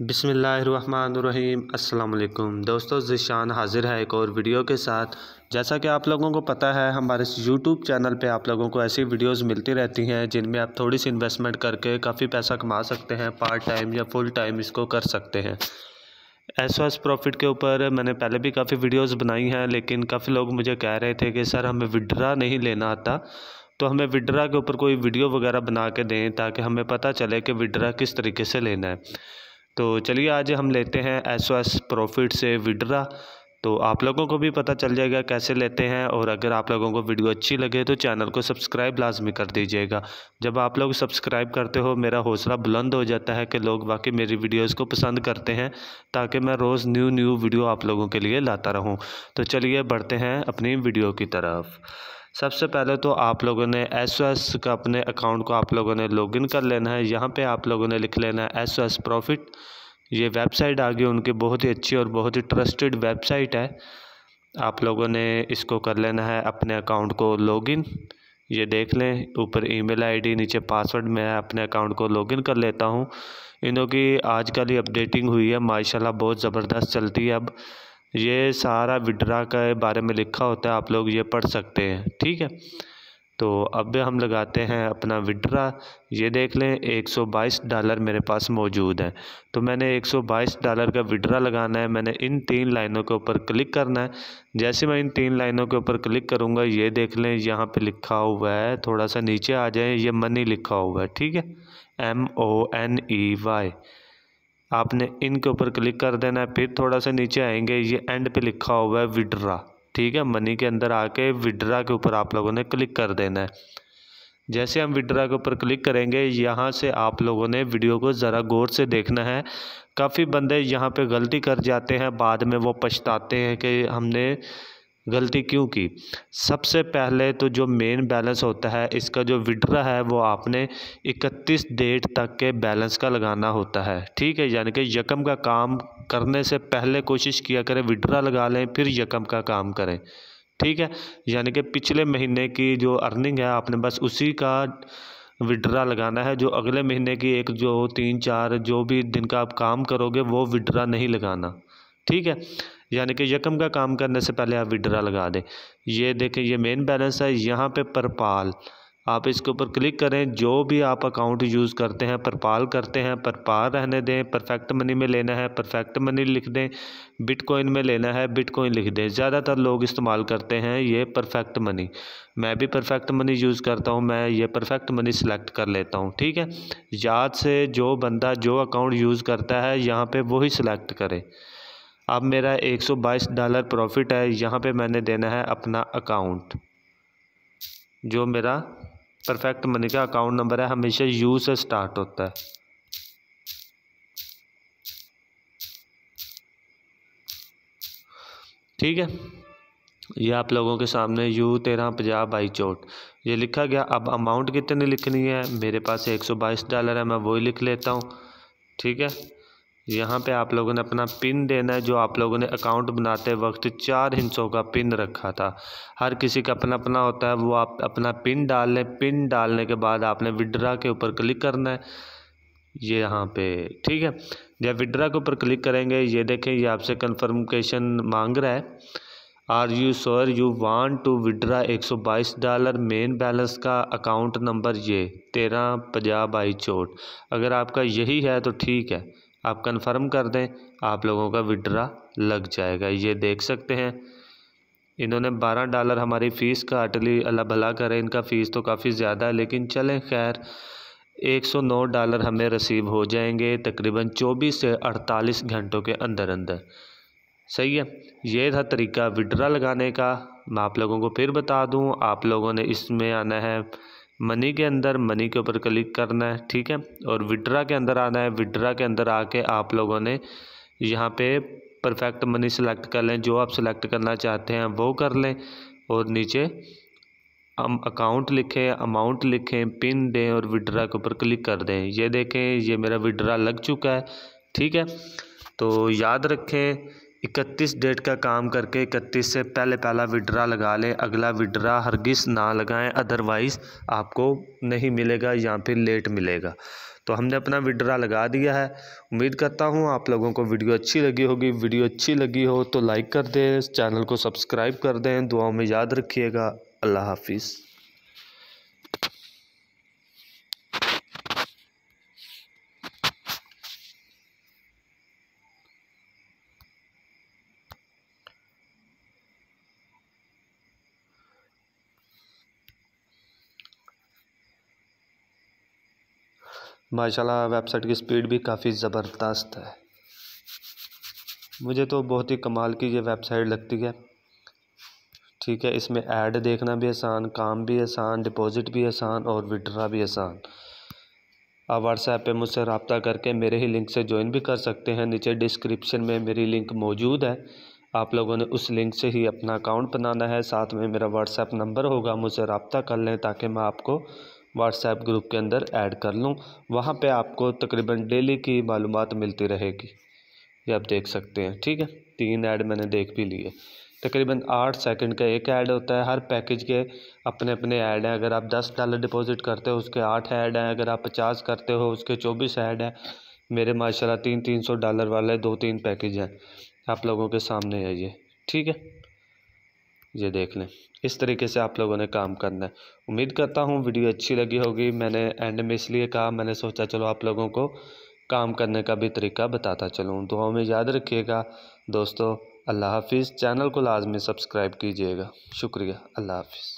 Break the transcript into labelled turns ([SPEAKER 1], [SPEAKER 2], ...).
[SPEAKER 1] बिसमीम् दोस्तों ज़िशान हाज़िर है एक और वीडियो के साथ जैसा कि आप लोगों को पता है हमारे यूट्यूब चैनल पे आप लोगों को ऐसी वीडियोस मिलती रहती हैं जिनमें आप थोड़ी सी इन्वेस्टमेंट करके काफ़ी पैसा कमा सकते हैं पार्ट टाइम या फुल टाइम इसको कर सकते हैं एस एस प्रॉफिट के ऊपर मैंने पहले भी काफ़ी वीडियोज़ बनाई हैं लेकिन काफ़ी लोग मुझे कह रहे थे कि सर हमें विड्रा नहीं लेना आता तो हमें विड्रा के ऊपर कोई वीडियो वगैरह बना के दें ताकि हमें पता चले कि विड्रा किस तरीके से लेना है तो चलिए आज हम लेते हैं एस ओ एस प्रॉफिट से विड्रा तो आप लोगों को भी पता चल जाएगा कैसे लेते हैं और अगर आप लोगों को वीडियो अच्छी लगे तो चैनल को सब्सक्राइब लाजमी कर दीजिएगा जब आप लोग सब्सक्राइब करते हो मेरा हौसला बुलंद हो जाता है कि लोग वाकई मेरी वीडियोस को पसंद करते हैं ताकि मैं रोज़ न्यू न्यू वीडियो आप लोगों के लिए लाता रहूं तो चलिए बढ़ते हैं अपनी वीडियो की तरफ सबसे पहले तो आप लोगों ने एस ओ एस का अपने अकाउंट को आप लोगों ने लॉगिन कर लेना है यहाँ पे आप लोगों ने लिख लेना है एस ओ एस प्रॉफिट ये वेबसाइट आ गई उनकी बहुत ही अच्छी और बहुत ही ट्रस्टेड वेबसाइट है आप लोगों ने इसको कर लेना है अपने अकाउंट को लॉगिन ये देख लें ऊपर ईमेल आईडी नीचे पासवर्ड मैं अपने अकाउंट को लॉगिन कर लेता हूँ इन्हों की आजकल ही अपडेटिंग हुई है माशाल्लाह बहुत ज़बरदस्त चलती है अब ये सारा विड्रा के बारे में लिखा होता है आप लोग ये पढ़ सकते हैं ठीक है तो अब हम लगाते हैं अपना विड्रा ये देख लें 122 डॉलर मेरे पास मौजूद है तो मैंने 122 डॉलर का विड्रा लगाना है मैंने इन तीन लाइनों के ऊपर क्लिक करना है जैसे मैं इन तीन लाइनों के ऊपर क्लिक करूँगा ये देख लें यहाँ पे लिखा हुआ है थोड़ा सा नीचे आ जाए ये मनी लिखा हुआ है ठीक है M O N E Y आपने इनके ऊपर क्लिक कर देना है फिर थोड़ा सा नीचे आएंगे ये एंड पे लिखा हुआ है विड्रा ठीक है मनी के अंदर आके विड्रा के ऊपर आप लोगों ने क्लिक कर देना है जैसे हम विड्रा के ऊपर क्लिक करेंगे यहाँ से आप लोगों ने वीडियो को ज़रा गौर से देखना है काफ़ी बंदे यहाँ पे गलती कर जाते हैं बाद में वो पछताते हैं कि हमने गलती क्यों की सबसे पहले तो जो मेन बैलेंस होता है इसका जो विड्रा है वो आपने 31 डेट तक के बैलेंस का लगाना होता है ठीक है यानी कि यकम का काम करने से पहले कोशिश किया करें विड्रा लगा लें फिर यकम का काम करें ठीक है यानी कि पिछले महीने की जो अर्निंग है आपने बस उसी का विड्रा लगाना है जो अगले महीने की एक जो तीन चार जो भी दिन का आप काम करोगे वो विड्रा नहीं लगाना ठीक है यानी कि यकम का काम करने से पहले आप विड्रा लगा दें ये देखें ये मेन बैलेंस है यहाँ पे परपाल आप इसके ऊपर क्लिक करें जो भी आप अकाउंट यूज़ करते हैं परपाल करते हैं परपाल रहने दें परफेक्ट मनी में लेना है परफेक्ट मनी लिख दें बिटकॉइन में लेना है बिटकॉइन लिख दें ज़्यादातर लोग इस्तेमाल करते हैं ये परफेक्ट मनी मैं भी परफेक्ट मनी यूज़ करता हूँ मैं ये परफेक्ट मनी सिलेक्ट कर लेता हूँ ठीक है याद से जो बंदा जो अकाउंट यूज़ करता है यहाँ पर वही सिलेक्ट करे अब मेरा एक सौ बाईस डॉलर प्रॉफिट है यहाँ पे मैंने देना है अपना अकाउंट जो मेरा परफेक्ट मनी का अकाउंट नंबर है हमेशा यू से स्टार्ट होता है ठीक है ये आप लोगों के सामने यू तेरह पंजाब बाई चोट ये लिखा गया अब अमाउंट कितनी लिखनी है मेरे पास एक सौ बाईस डॉलर है मैं वही लिख लेता हूँ ठीक है यहाँ पे आप लोगों ने अपना पिन देना है जो आप लोगों ने अकाउंट बनाते वक्त चार हिंसों का पिन रखा था हर किसी का अपना अपना होता है वो आप अपना पिन डाल लें पिन डालने के बाद आपने विड्रा के ऊपर क्लिक करना है ये यहाँ पे ठीक है जब विड्रा के ऊपर क्लिक करेंगे ये देखें ये आपसे कन्फर्मकेशन मांग रहा है are you sure you want to withdraw बाईस डॉलर मेन बैलेंस का अकाउंट नंबर ये तेरह पंजाब बाई चोट अगर आपका यही है तो ठीक है आप कन्फर्म कर दें आप लोगों का विड्रा लग जाएगा ये देख सकते हैं इन्होंने बारह डॉलर हमारी फ़ीस काट ली अल्लाह भला करे इनका फ़ीस तो काफ़ी ज़्यादा है लेकिन चलें खैर एक सौ नौ डॉलर हमें रसीव हो जाएंगे तकरीबन चौबीस से अड़तालीस घंटों के अंदर अंदर सही है ये था तरीका विड्रा लगाने का मैं आप लोगों को फिर बता दूं आप लोगों ने इसमें आना है मनी के अंदर मनी के ऊपर क्लिक करना है ठीक है और विड्रा के अंदर आना है विड्रा के अंदर आके आप लोगों ने यहाँ पे परफेक्ट मनी सेलेक्ट कर लें जो आप सेलेक्ट करना चाहते हैं वो कर लें और नीचे हम अकाउंट लिखें अमाउंट लिखें पिन दें और विड्रा के ऊपर क्लिक कर दें ये देखें ये मेरा विड्रा लग चुका है ठीक है तो याद रखें इकतीस डेट का काम करके इकतीस से पहले पहला विड्रा लगा लें अगला विड्रा हरगिस ना लगाएं अदरवाइज़ आपको नहीं मिलेगा या फिर लेट मिलेगा तो हमने अपना विड्रा लगा दिया है उम्मीद करता हूँ आप लोगों को वीडियो अच्छी लगी होगी वीडियो अच्छी लगी हो तो लाइक कर दें चैनल को सब्सक्राइब कर दें दुआओं में याद रखिएगा अल्लाह हाफिज़ माशाल्लाह वेबसाइट की स्पीड भी काफ़ी ज़बरदस्त है मुझे तो बहुत ही कमाल की ये वेबसाइट लगती है ठीक है इसमें ऐड देखना भी आसान काम भी आसान डिपॉज़िट भी आसान और विड्रा भी आसान आप व्हाट्सएप पे मुझसे रबता करके मेरे ही लिंक से ज्वाइन भी कर सकते हैं नीचे डिस्क्रिप्शन में मेरी लिंक मौजूद है आप लोगों ने उस लिंक से ही अपना अकाउंट बनाना है साथ में मेरा व्हाट्सएप नंबर होगा मुझसे रबता कर लें ताकि मैं आपको व्हाट्सएप ग्रुप के अंदर ऐड कर लूँ वहाँ पे आपको तकरीबन डेली की मालूम मिलती रहेगी ये आप देख सकते हैं ठीक है तीन ऐड मैंने देख भी लिए तकरीबन आठ सेकंड का एक ऐड होता है हर पैकेज के अपने अपने ऐड हैं अगर आप दस डॉलर डिपॉजिट करते हो उसके आठ ऐड हैं अगर आप पचास करते हो उसके चौबीस ऐड हैं मेरे माशाल्लाह तीन तीन सौ डॉलर वाले दो तीन पैकेज हैं आप लोगों के सामने आइए ठीक है ये देख लें इस तरीके से आप लोगों ने काम करना है उम्मीद करता हूँ वीडियो अच्छी लगी होगी मैंने एंड में इसलिए कहा मैंने सोचा चलो आप लोगों को काम करने का भी तरीका बताता चलूँ दुआओं में याद रखिएगा दोस्तों अल्लाह हाफिज़ चैनल को लाजमी सब्सक्राइब कीजिएगा शुक्रिया अल्लाह हाफिज़